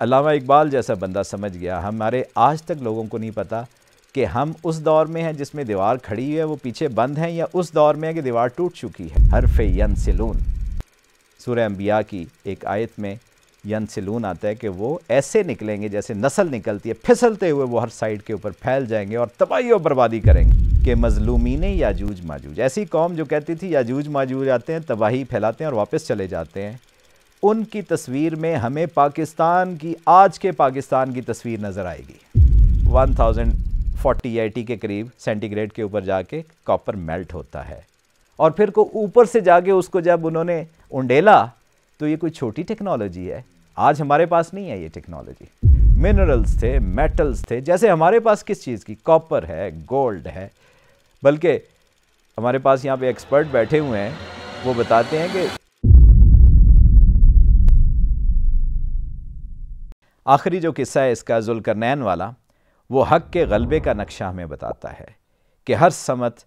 अलामा इकबाल जैसा बंदा समझ गया हमारे आज तक लोगों को नहीं पता कि हम उस दौर में हैं जिसमें दीवार खड़ी है वो पीछे बंद हैं या उस दौर में है कि दीवार टूट चुकी है हरफ यन सिलून सूर्य अम्बिया की एक आयत में यन सिलून आता है कि वो ऐसे निकलेंगे जैसे नस्ल निकलती है फिसलते हुए वो हर साइड के ऊपर फैल जाएंगे और तबाही और बर्बादी करेंगे कि मजलूमीन याजूज माजूज ऐसी कौम जो कहती थी याजूज माजूज आते हैं तबाही फैलाते हैं और वापस चले जाते हैं उनकी तस्वीर में हमें पाकिस्तान की आज के पाकिस्तान की तस्वीर नज़र आएगी 1040 के करीब सेंटीग्रेड के ऊपर जाके कॉपर मेल्ट होता है और फिर को ऊपर से जाके उसको जब उन्होंने उंडेला तो ये कोई छोटी टेक्नोलॉजी है आज हमारे पास नहीं है ये टेक्नोलॉजी मिनरल्स थे मेटल्स थे जैसे हमारे पास किस चीज़ की कॉपर है गोल्ड है बल्कि हमारे पास यहाँ पे एक्सपर्ट बैठे हुए हैं वो बताते हैं कि आखिरी जो किस्सा है इसका जुलकरनैन वाला वो हक के गलबे का नक्शा हमें बताता है कि हर समत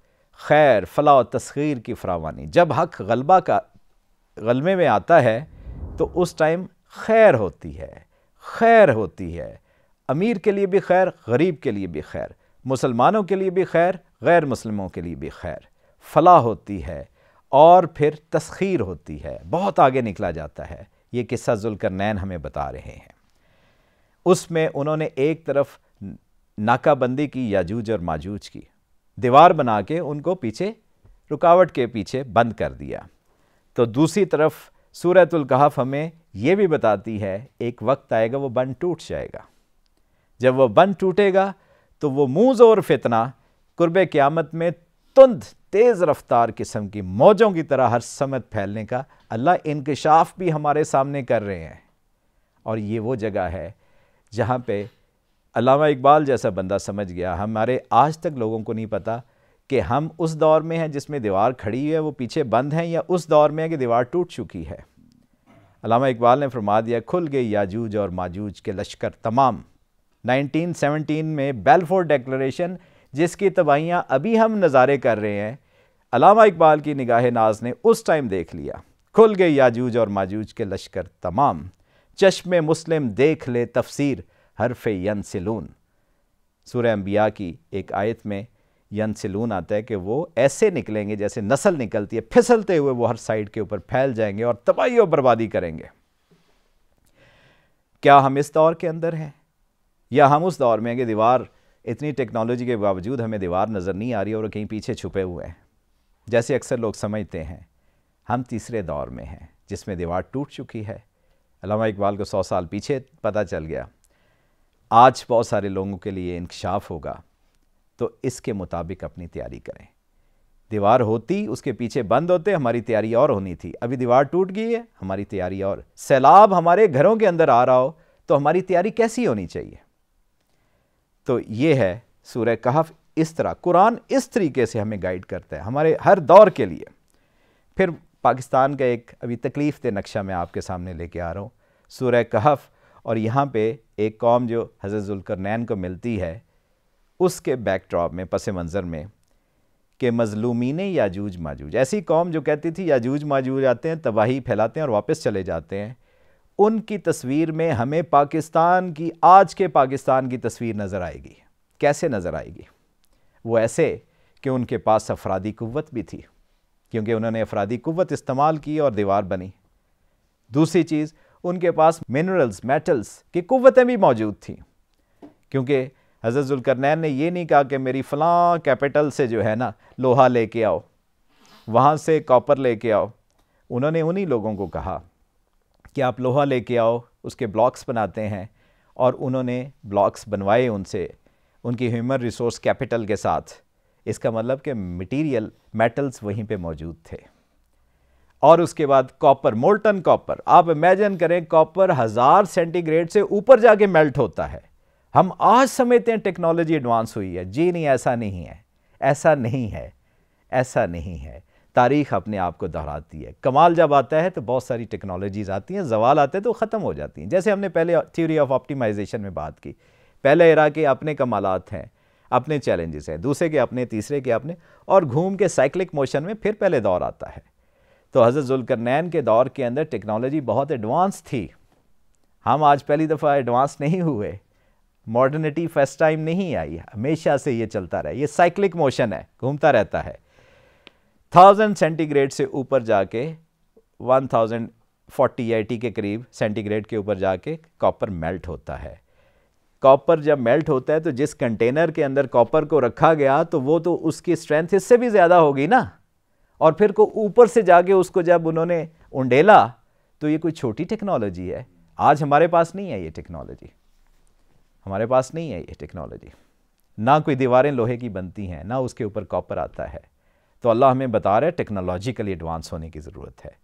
खैर फला और तस्खीर की फ्रावानी जब हक गलबा का गलबे में आता है तो उस टाइम खैर होती है खैर होती है अमीर के लिए भी खैर गरीब के लिए भी खैर मुसलमानों के लिए भी खैर गैर मुसलमों के लिए भी खैर फला होती है और फिर तस्खीर होती है बहुत आगे निकला जाता है ये किस्सा जुलकर नैन हमें बता रहे हैं उसमें उन्होंने एक तरफ नाकाबंदी की याजूज और माजूज की दीवार बना के उनको पीछे रुकावट के पीछे बंद कर दिया तो दूसरी तरफ सूरतुल कहफ हमें यह भी बताती है एक वक्त आएगा वो बंद टूट जाएगा जब वो बंद टूटेगा तो वो मूज और फितना कुर्ब क़्यामत में तुंद तेज़ रफ्तार किस्म की मौजों की तरह हर समत फैलने का अल्लाह इंकशाफ भी हमारे सामने कर रहे हैं और ये वो जगह है जहाँ पे अलामा इकबाल जैसा बंदा समझ गया हमारे आज तक लोगों को नहीं पता कि हम उस दौर में हैं जिसमें दीवार खड़ी है वो पीछे बंद हैं या उस दौर में है कि दीवार टूट चुकी है अलामा इकबाल ने फरमा दिया खुल गई याजूज और माजूज के लश्कर तमाम 1917 में बेलफोर डेक्लेशन जिसकी तबाहियाँ अभी हम नज़ारे कर रहे हैं अलामा इकबाल की निगाह नाज ने उस टाइम देख लिया खुल गई याजूज और माजूज के लश्कर तमाम चश्मे मुस्लिम देख ले तफसीर हरफ सलून सूर अम्बिया की एक आयत में यन सलून आता है कि वो ऐसे निकलेंगे जैसे नस्ल निकलती है फिसलते हुए वो हर साइड के ऊपर फैल जाएंगे और तबाही और बर्बादी करेंगे क्या हम इस दौर के अंदर हैं या हम उस दौर में कि दीवार इतनी टेक्नोलॉजी के बावजूद हमें दीवार नज़र नहीं आ रही और कहीं पीछे छुपे हुए हैं जैसे अक्सर लोग समझते हैं हम तीसरे दौर में हैं जिसमें दीवार टूट चुकी है अलामा इकबाल को सौ साल पीछे पता चल गया आज बहुत सारे लोगों के लिए इंकशाफ होगा तो इसके मुताबिक अपनी तैयारी करें दीवार होती उसके पीछे बंद होते हमारी तैयारी और होनी थी अभी दीवार टूट गई है हमारी तैयारी और सैलाब हमारे घरों के अंदर आ रहा हो तो हमारी तैयारी कैसी होनी चाहिए तो ये है सूर्य कहफ इस तरह कुरान इस तरीके से हमें गाइड करता है हमारे हर दौर के लिए फिर पाकिस्तान का एक अभी तकलीफ़ दे नक्शा मैं आपके सामने लेके आ रहा हूँ सूर्य कहफ़ और यहाँ पे एक कौम जो हज़रत जुल्करनैन को मिलती है उसके बैकड्रॉप में पस मंज़र में कि या याजूज माजूज ऐसी कौम जो कहती थी याजूज माजूज आते हैं तबाही फैलाते हैं और वापस चले जाते हैं उनकी तस्वीर में हमें पाकिस्तान की आज के पाकिस्तान की तस्वीर नज़र आएगी कैसे नज़र आएगी वो ऐसे कि उनके पास अफरादी क़वत भी थी क्योंकि उन्होंने अफराधी कुत इस्तेमाल की और दीवार बनी दूसरी चीज़ उनके पास मिनरल्स मेटल्स की कुतें भी मौजूद थी क्योंकि हज़रत जुलकरनैन ने यह नहीं कहा कि मेरी फ़लाँ कैपिटल से जो है ना लोहा लेके आओ वहाँ से कॉपर लेके आओ उन्होंने उन्हीं लोगों को कहा कि आप लोहा लेके आओ उसके ब्लॉक्स बनाते हैं और उन्होंने ब्लॉक्स बनवाए उनसे उनकी ह्यूमन रिसोर्स कैपिटल के साथ इसका मतलब कि मटेरियल मेटल्स वहीं पे मौजूद थे और उसके बाद कॉपर मोल्टन कॉपर आप इमेजिन करें कॉपर हज़ार सेंटीग्रेड से ऊपर जाके मेल्ट होता है हम आज समझते हैं टेक्नोलॉजी एडवांस हुई है जी नहीं ऐसा नहीं है ऐसा नहीं है ऐसा नहीं है तारीख अपने आप को दोहराती है कमाल जब आता है तो बहुत सारी टेक्नोलॉजीज़ आती हैं जवाल आते हैं तो ख़त्म हो जाती हैं जैसे हमने पहले थ्योरी ऑफ ऑप्टिमाइजेशन में बात की पहले इरा के अपने कमालत हैं अपने चैलेंजेस हैं दूसरे के अपने तीसरे के अपने और घूम के साइक्लिक मोशन में फिर पहले दौर आता है तो हज़रत जुल्करनैन के दौर के अंदर टेक्नोलॉजी बहुत एडवांस थी हम आज पहली दफ़ा एडवांस नहीं हुए मॉडर्निटी फर्स्ट टाइम नहीं आई हमेशा से ये चलता रहा ये साइक्लिक मोशन है घूमता रहता है थाउजेंड सेंटीग्रेड से ऊपर जाके वन थाउजेंड फोर्टी एटी के करीब सेंटीग्रेड के ऊपर जाके कॉपर मेल्ट होता है कॉपर जब मेल्ट होता है तो जिस कंटेनर के अंदर कॉपर को रखा गया तो वो तो उसकी स्ट्रेंथ इससे भी ज़्यादा होगी ना और फिर को ऊपर से जाके उसको जब उन्होंने उंडेला तो ये कोई छोटी टेक्नोलॉजी है आज हमारे पास नहीं है ये टेक्नोलॉजी हमारे पास नहीं है ये टेक्नोलॉजी ना कोई दीवारें लोहे की बनती हैं ना उसके ऊपर कॉपर आता है तो अल्लाह हमें बता रहा है टेक्नोलॉजिकली एडवांस होने की ज़रूरत है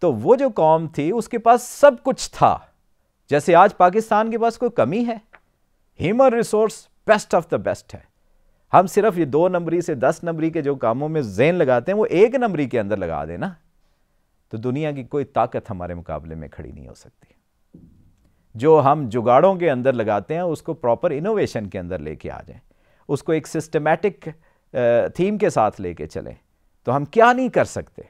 तो वो जो कॉम थी उसके पास सब कुछ था जैसे आज पाकिस्तान के पास कोई कमी है human resource best of the best है हम सिर्फ ये दो नंबरी से दस नंबरी के जो कामों में जेन लगाते हैं वो एक नंबरी के अंदर लगा देना तो दुनिया की कोई ताकत हमारे मुकाबले में खड़ी नहीं हो सकती जो हम जुगाड़ों के अंदर लगाते हैं उसको प्रॉपर इनोवेशन के अंदर लेके आ जाएं उसको एक सिस्टमेटिक थीम के साथ लेके चलें तो हम क्या नहीं कर सकते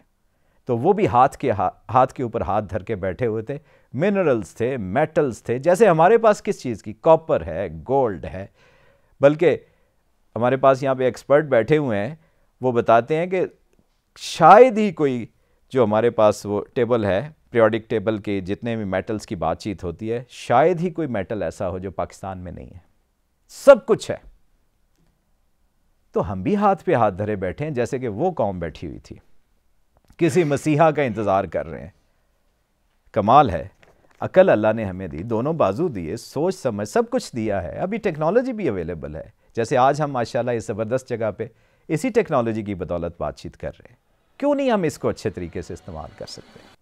तो वो भी हाथ के हा, हाथ के ऊपर हाथ धर के बैठे हुए थे मिनरल्स थे मेटल्स थे जैसे हमारे पास किस चीज़ की कॉपर है गोल्ड है बल्कि हमारे पास यहाँ पे एक्सपर्ट बैठे हुए हैं वो बताते हैं कि शायद ही कोई जो हमारे पास वो टेबल है प्रियोडिक टेबल के जितने भी मेटल्स की बातचीत होती है शायद ही कोई मेटल ऐसा हो जो पाकिस्तान में नहीं है सब कुछ है तो हम भी हाथ पे हाथ धरे बैठे हैं जैसे कि वो कौम बैठी हुई थी किसी मसीहा का इंतज़ार कर रहे हैं कमाल है अकल अल्लाह ने हमें दी दोनों बाजू दिए सोच समझ सब कुछ दिया है अभी टेक्नोलॉजी भी अवेलेबल है जैसे आज हम माशाल्लाह इस ज़बरदस्त जगह पे इसी टेक्नोलॉजी की बदौलत बातचीत कर रहे हैं क्यों नहीं हम इसको अच्छे तरीके से इस्तेमाल कर सकते हैं